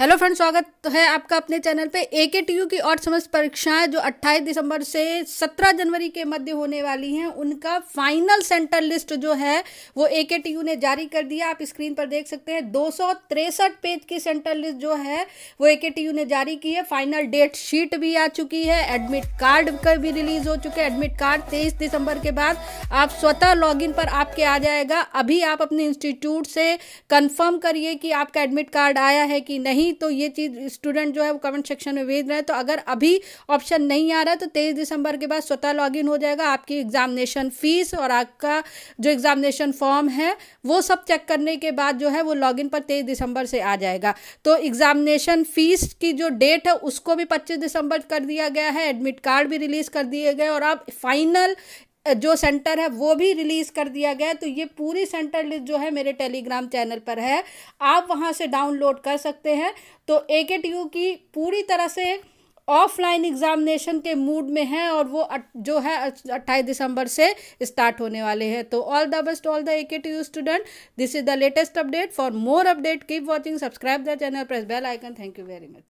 hello friends स्वागत तो है आपका अपने चैनल पे ए के टी यू की और समस्त परीक्षाएं जो 28 दिसंबर से 17 जनवरी के मध्य होने वाली हैं उनका फाइनल सेंटर लिस्ट जो है वो ए के टी यू ने जारी कर दिया आप स्क्रीन पर देख सकते हैं दो पेज की सेंटर लिस्ट जो है वो ए के टी यू ने जारी की है फाइनल डेट शीट भी आ चुकी है एडमिट कार्ड का भी रिलीज हो चुके हैं एडमिट कार्ड तेईस दिसंबर के बाद आप स्वतः लॉग पर आपके आ जाएगा अभी आप अपने इंस्टीट्यूट से कन्फर्म करिए कि आपका एडमिट कार्ड आया है कि नहीं नहीं तो ये चीज़ स्टूडेंट जो है वो कमेंट सेक्शन में भेज रहे हैं तो अगर अभी ऑप्शन नहीं आ रहा है तो तेईस दिसंबर के बाद स्वतः लॉग हो जाएगा आपकी एग्जामिनेशन फीस और आपका जो एग्जामिनेशन फॉर्म है वो सब चेक करने के बाद जो है वो लॉग पर तेईस दिसंबर से आ जाएगा तो एग्जामिनेशन फीस की जो डेट है उसको भी पच्चीस दिसंबर कर दिया गया है एडमिट कार्ड भी रिलीज कर दिए गए और अब फाइनल जो सेंटर है वो भी रिलीज़ कर दिया गया तो ये पूरी सेंटर लिस्ट जो है मेरे टेलीग्राम चैनल पर है आप वहाँ से डाउनलोड कर सकते हैं तो ए के टी यू की पूरी तरह से ऑफलाइन एग्जामिनेशन के मूड में है और वो जो है अट्ठाईस दिसंबर से स्टार्ट होने वाले हैं तो all the best all the A K T U student this is the latest update for more update keep watching subscribe the channel press bell icon thank you very much